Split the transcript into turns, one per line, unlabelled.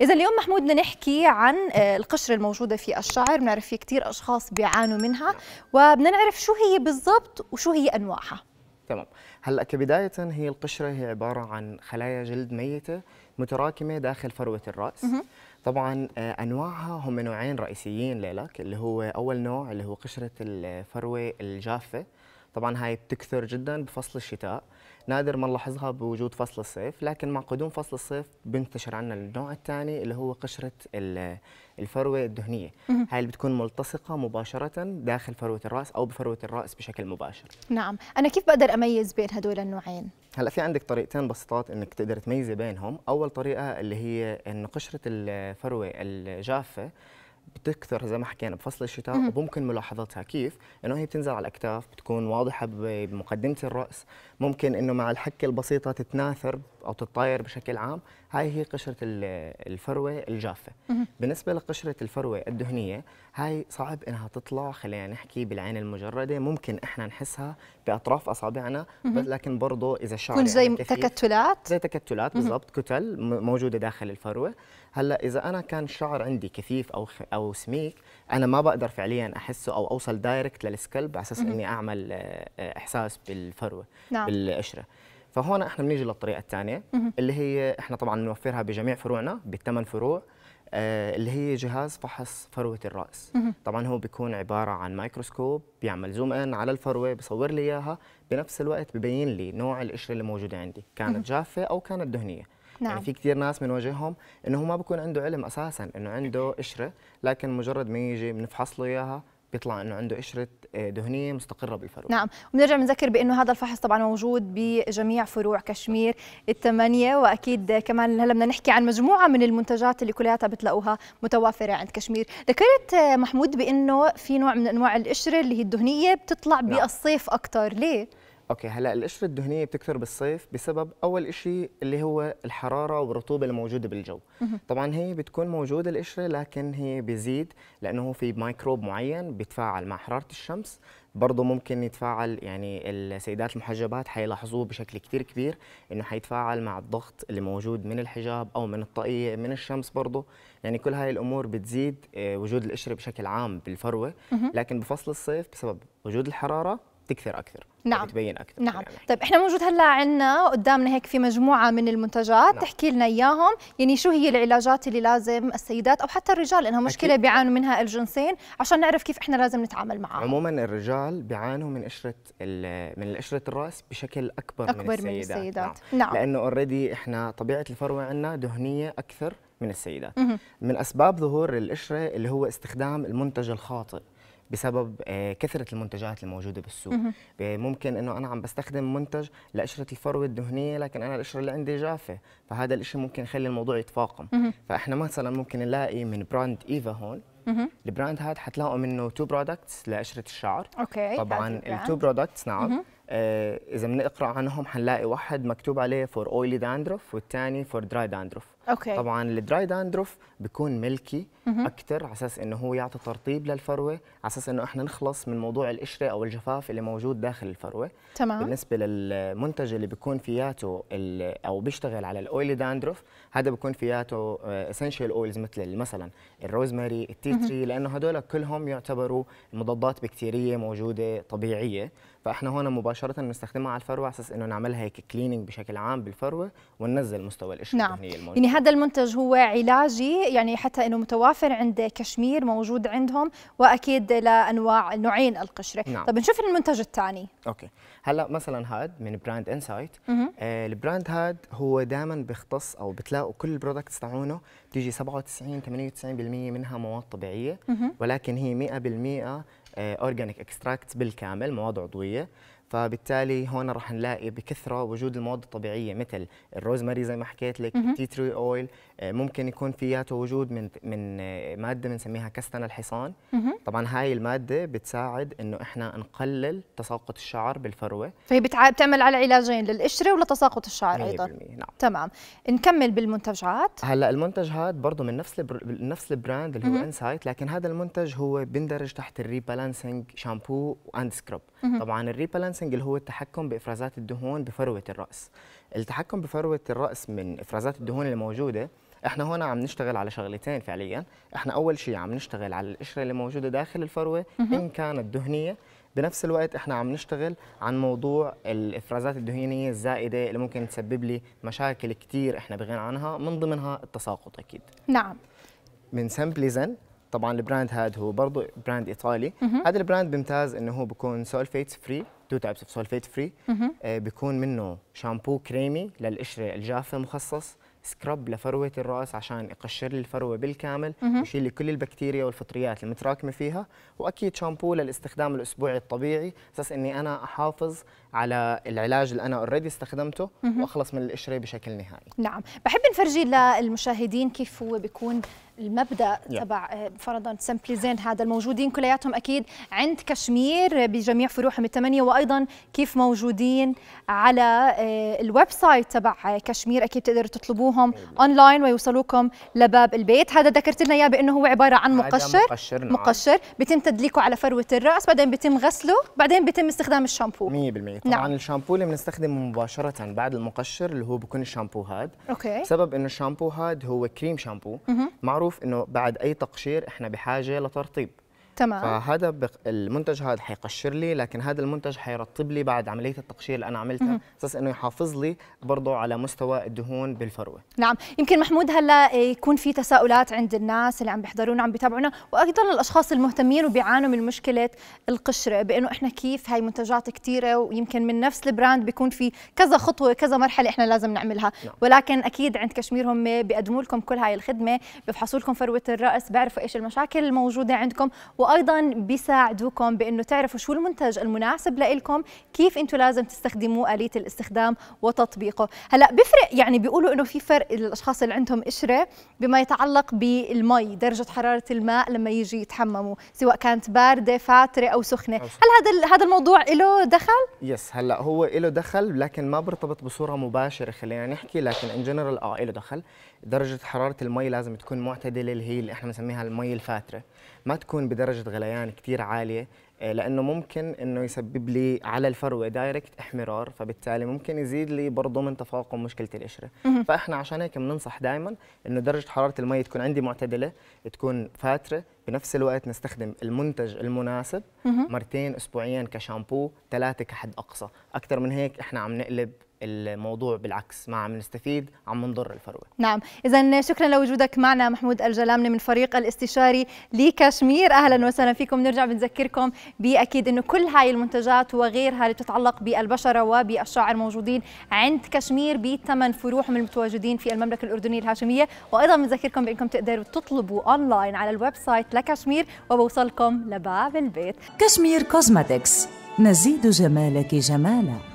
إذا اليوم محمود بدنا نحكي عن آه، القشرة الموجودة في الشعر، بنعرف في كثير أشخاص بيعانوا منها، نعم. وبدنا نعرف شو هي بالضبط وشو هي أنواعها.
تمام، هلا كبداية هي القشرة هي عبارة عن خلايا جلد ميتة متراكمة داخل فروة الرأس. م-م. طبعا آه، انواعها هم نوعين رئيسيين ليلك اللي هو اول نوع اللي هو قشره الفروه الجافه طبعا هاي بتكثر جدا بفصل الشتاء نادر ما نلاحظها بوجود فصل الصيف لكن مع قدوم فصل الصيف بنتشر عنا النوع الثاني اللي هو قشرة الفروة الدهنية هاي اللي بتكون ملتصقة مباشرة داخل فروة الرأس أو بفروة الرأس بشكل مباشر
نعم أنا كيف بقدر أميز بين هدول النوعين؟
هلا في عندك طريقتين بسيطات انك تقدر تميزي بينهم، اول طريقه اللي هي انه قشره الفروه الجافه بتكثر زي ما حكينا بفصل الشتاء مم. وممكن ملاحظتها كيف انه هي بتنزل على الاكتاف بتكون واضحه بمقدمه الراس ممكن انه مع الحكه البسيطه تتناثر او تتطاير بشكل عام هاي هي قشره الفروه الجافه بالنسبه لقشره الفروه الدهنيه هاي صعب انها تطلع خلينا نحكي بالعين المجرده ممكن احنا نحسها باطراف اصابعنا بس لكن برضه اذا الشعر يعني زي تكتلات زي تكتلات بالضبط كتل موجوده داخل الفروه هلا اذا انا كان الشعر عندي كثيف او خ... او سميك انا ما بقدر فعليا احسه او اوصل دايركت للسكلب على اساس اني اعمل آه، احساس بالفروه نعم. بالقشره فهون احنا بنيجي للطريقه الثانيه اللي هي احنا طبعا بنوفرها بجميع فروعنا بالثمان فروع آه، اللي هي جهاز فحص فروه الراس طبعا هو بيكون عباره عن مايكروسكوب بيعمل زوم ان على الفروه بصور لي اياها بنفس الوقت ببين لي نوع القشره اللي موجوده عندي كانت جافه او كانت دهنيه يعني نعم. يعني في كثير ناس بنواجههم انه هو ما بكون عنده علم اساسا انه عنده قشره لكن مجرد ما يجي بنفحص له اياها بيطلع انه عنده قشره آه، دهنيه مستقره بالفروع
نعم وبنرجع بنذكر بانه هذا الفحص طبعا موجود بجميع فروع كشمير الثمانيه واكيد كمان هلا بدنا نحكي عن مجموعه من المنتجات اللي كلياتها بتلاقوها متوافره عند كشمير ذكرت آه، محمود بانه في نوع من انواع القشره اللي هي الدهنيه بتطلع نعم. بالصيف اكثر ليه
اوكي هلا القشره الدهنيه بتكثر بالصيف بسبب اول شيء اللي هو الحراره والرطوبه الموجوده بالجو طبعا هي بتكون موجوده القشره لكن هي بيزيد لانه في ميكروب معين بيتفاعل مع حراره الشمس برضه ممكن يتفاعل يعني السيدات المحجبات حيلاحظوه بشكل كثير كبير انه حيتفاعل مع الضغط اللي موجود من الحجاب او من الطاقيه من الشمس برضه يعني كل هاي الامور بتزيد آه، وجود القشره بشكل عام بالفروه لكن بفصل الصيف بسبب وجود الحراره تكثر اكثر نعم تبين اكثر
نعم يعني. طيب احنا موجود هلا عندنا قدامنا هيك في مجموعه من المنتجات نعم. تحكي لنا اياهم يعني شو هي العلاجات اللي لازم السيدات او حتى الرجال انها مشكله أكيد. بيعانوا منها الجنسين عشان نعرف كيف احنا لازم نتعامل معها
عموما الرجال بيعانوا من قشره من قشره الراس بشكل اكبر, أكبر من السيدات, من السيدات. نعم. نعم لانه اوريدي احنا طبيعه الفروه عندنا دهنيه اكثر من السيدات من اسباب ظهور القشره اللي هو استخدام المنتج الخاطئ بسبب آه، كثره المنتجات الموجوده بالسوق ممكن انه انا عم بستخدم منتج لقشره الفروه الدهنيه لكن انا القشره اللي عندي جافه فهذا الشيء ممكن يخلي الموضوع يتفاقم فاحنا مثلا ممكن نلاقي من براند ايفا هون البراند هذا حتلاقوا منه تو برودكتس لقشره الشعر اوكي طبعا التو برودكتس نعم آه، اذا بنقرا عنهم حنلاقي واحد مكتوب عليه فور اويلي داندروف والثاني فور دراي داندروف اوكي طبعا الدراي داندروف بيكون ملكي اكثر على اساس انه هو يعطي ترطيب للفروه على اساس انه احنا نخلص من موضوع القشره او الجفاف اللي موجود داخل الفروه تمام بالنسبه للمنتج اللي بيكون فياته او بيشتغل على الاويلي داندروف هذا بيكون فياته اسينشال آه، اويلز مثل مثلا الروزماري التيتري لانه هدول كلهم يعتبروا مضادات بكتيريه موجوده طبيعيه فاحنا هون مباشره بنستخدمها على الفروه على اساس انه نعملها هيك كليننج بشكل عام بالفروه وننزل مستوى القشره نعم. الموجوده يعني هذا
المنتج هو علاجي يعني حتى انه متوافر عند كشمير موجود عندهم واكيد لانواع نوعين القشره نعم. طب نشوف المنتج الثاني
اوكي هلا مثلا هاد من براند انسايت آه البراند هاد هو دائما بيختص او بتلاقوا كل البرودكتس تاعونه بتيجي 97 98% منها مواد طبيعيه مه. ولكن هي 100% اورجانيك اكستراكت بالكامل مواد عضويه فبالتالي هون راح نلاقي بكثره وجود المواد الطبيعيه مثل الروزماري زي ما حكيت لك تي تري اويل ممكن يكون فياته وجود من من آه، ماده بنسميها كستنا الحصان طبعا هاي الماده بتساعد انه احنا نقلل تساقط الشعر بالفروه
فهي بتع... بتعمل على علاجين للقشره ولتساقط الشعر ايضا نعم تمام نكمل بالمنتجات
هلا المنتج هذا برضه من نفس البر... نفس البراند اللي هو انسايت لكن هذا المنتج هو بندرج تحت الريبالانسنج شامبو واند سكرب طبعا الريبالانس الدريسنج اللي هو التحكم بافرازات الدهون بفروه الراس التحكم بفروه الراس من افرازات الدهون الموجوده احنا هنا عم نشتغل على شغلتين فعليا احنا اول شيء عم نشتغل على القشره اللي موجوده داخل الفروه ان كانت دهنيه بنفس الوقت احنا عم نشتغل عن موضوع الافرازات الدهنيه الزائده اللي ممكن تسبب لي مشاكل كثير احنا بغنى عنها من ضمنها التساقط اكيد نعم من سامبليزن طبعا البراند هذا هو برضه براند ايطالي هذا البراند بيمتاز انه هو بيكون سولفيت فري تو تايبس اوف سولفيت فري بيكون منه شامبو كريمي للقشره الجافه مخصص سكرب لفروه الراس عشان يقشر لي الفروه بالكامل ويشيل لي كل البكتيريا والفطريات المتراكمه فيها واكيد شامبو للاستخدام الاسبوعي الطبيعي اساس اني انا احافظ على العلاج اللي انا اوريدي استخدمته واخلص من القشره بشكل نهائي
نعم بحب نفرجي للمشاهدين كيف هو بيكون المبدا تبع آه، فرضا سمبليزين هذا الموجودين كلياتهم اكيد عند كشمير بجميع فروعهم الثمانيه وايضا كيف موجودين على آه، الويب سايت تبع آه، كشمير اكيد تقدروا تطلبوهم أيوة. اونلاين ويوصلوكم لباب البيت هذا ذكرت لنا اياه بانه هو عباره عن مقشر مقشر, نعم. مقشر بيتم تدليكه على فروه الراس بعدين بيتم غسله بعدين بيتم استخدام الشامبو 100%
نعم. طبعا نعم. الشامبو اللي بنستخدمه مباشره بعد المقشر اللي هو بكون الشامبو هاد اوكي سبب انه الشامبو هاد هو كريم شامبو معروف بشوف انه بعد اي تقشير احنا بحاجه لترطيب
تمام فهذا
بق... المنتج هذا حيقشر لي لكن هذا المنتج حيرطب لي بعد عمليه التقشير اللي انا عملتها اساس انه يحافظ لي برضه على مستوى الدهون بالفروه
نعم يمكن محمود هلا يكون في تساؤلات عند الناس اللي عم بيحضرونا عم بيتابعونا وايضا الاشخاص المهتمين وبيعانوا من مشكله القشره بانه احنا كيف هاي منتجات كثيره ويمكن من نفس البراند بيكون في كذا خطوه كذا مرحله احنا لازم نعملها نعم. ولكن اكيد عند كشمير هم بيقدموا لكم كل هاي الخدمه بيفحصوا لكم فروه الراس بيعرفوا ايش المشاكل الموجوده عندكم و وايضا بيساعدوكم بانه تعرفوا شو المنتج المناسب لكم كيف انتم لازم تستخدموا اليه الاستخدام وتطبيقه هلا بفرق يعني بيقولوا انه في فرق للاشخاص اللي عندهم قشره بما يتعلق بالمي درجه حراره الماء لما يجي يتحمموا سواء كانت بارده فاتره
او سخنه أوش.
هل هذا هذا الموضوع له دخل
يس هلا هو له دخل لكن ما برتبط بصوره مباشره خلينا نحكي لكن ان جنرال اه له دخل درجه حراره المي لازم تكون معتدله اللي هي اللي احنا بنسميها المي الفاتره ما تكون بدرجه درجه غليان كثير عاليه آه، لانه ممكن انه يسبب لي على الفروه دايركت احمرار فبالتالي ممكن يزيد لي برضه من تفاقم مشكله القشره فاحنا عشان هيك بننصح دائما انه درجه حراره المي تكون عندي معتدله تكون فاتره بنفس الوقت نستخدم المنتج المناسب مرتين اسبوعيا كشامبو ثلاثه كحد اقصى اكثر من هيك احنا عم نقلب الموضوع بالعكس ما عم نستفيد عم نضر الفروه
نعم اذا شكرا لوجودك معنا محمود الجلامنة من فريق الاستشاري لكشمير اهلا وسهلا فيكم نرجع بنذكركم باكيد انه كل هاي المنتجات وغيرها اللي بتتعلق بالبشره وبالشعر موجودين عند كشمير بثمان فروع من المتواجدين في المملكه الاردنيه الهاشميه وايضا بنذكركم بانكم تقدروا تطلبوا اونلاين على الويب سايت لكشمير وبوصلكم لباب البيت كشمير كوزماتكس نزيد جمالك جمالا